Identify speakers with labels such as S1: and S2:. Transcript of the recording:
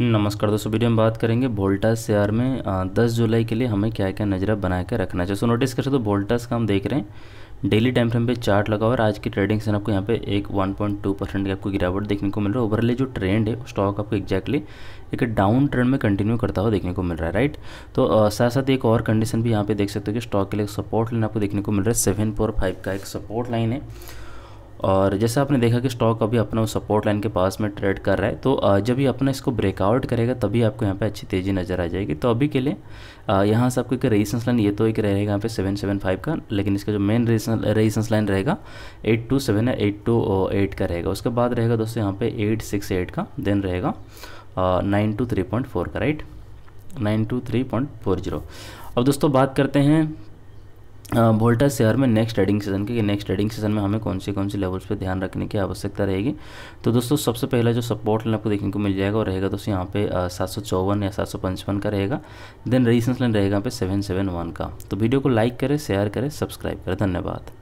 S1: नमस्कार दोस्तों वीडियो में बात करेंगे वोल्टास शेयर में 10 जुलाई के लिए हमें क्या क्या नजरा बना के रखना चाहिए सो नोटिस कर सकते हो वोल्टास का हम देख रहे हैं डेली टाइम फ्रेम पे चार्ट लगा हुआ है आज की ट्रेडिंग से आपको यहाँ पे एक 1.2 परसेंट की आपको गिरावट देखने को मिल रहा है ओवरऑल जो ट्रेंड है स्टॉक आपको एग्जैक्टली एक डाउन ट्रेंड में कंटिन्यू करता हुआ देखने को मिल रहा है राइट तो साथ साथ एक और कंडीशन भी यहाँ पे देख सकते हो कि स्टॉक के लिए सपोर्ट लाइन आपको देखने को मिल रहा है सेवन का एक सपोर्ट लाइन है और जैसे आपने देखा कि स्टॉक अभी अपना सपोर्ट लाइन के पास में ट्रेड कर रहा है तो जब भी अपना इसको ब्रेकआउट करेगा तभी आपको यहाँ पे अच्छी तेज़ी नज़र आ जाएगी तो अभी के लिए यहाँ से आपको एक रेजिस्टेंस लाइन ये तो एक रहेगा यहाँ पे सेवन सेवन फाइव का लेकिन इसका जो मेन रेजिस्टेंस लाइन रहेगा एट टू सेवन या एट टू एट का रहेगा उसके बाद रहेगा दोस्तों यहाँ पर एट सिक्स एट का देन रहेगा nine two three point four का right nine two three point four zero अब दोस्तों बात करते हैं वोल्टा शेयर में नेक्स्ट ट्रेडिंग सेशन के नेक्स्ट ट्रेडिंग सेशन में हमें कौन से कौन से लेवल्स पे ध्यान रखने की आवश्यकता रहेगी तो दोस्तों सबसे पहला जो सपोर्ट लाइन आपको देखने को मिल जाएगा वो रहेगा दोस्तों यहाँ पे सात सौ चौवन या सात सौ पंचपन का रहेगा देन रेजिस्टेंस लाइन रहेगा यहाँ पे सेवन सेवन वन का तो वीडियो को लाइक करें शेयर करें सब्सक्राइब करें धन्यवाद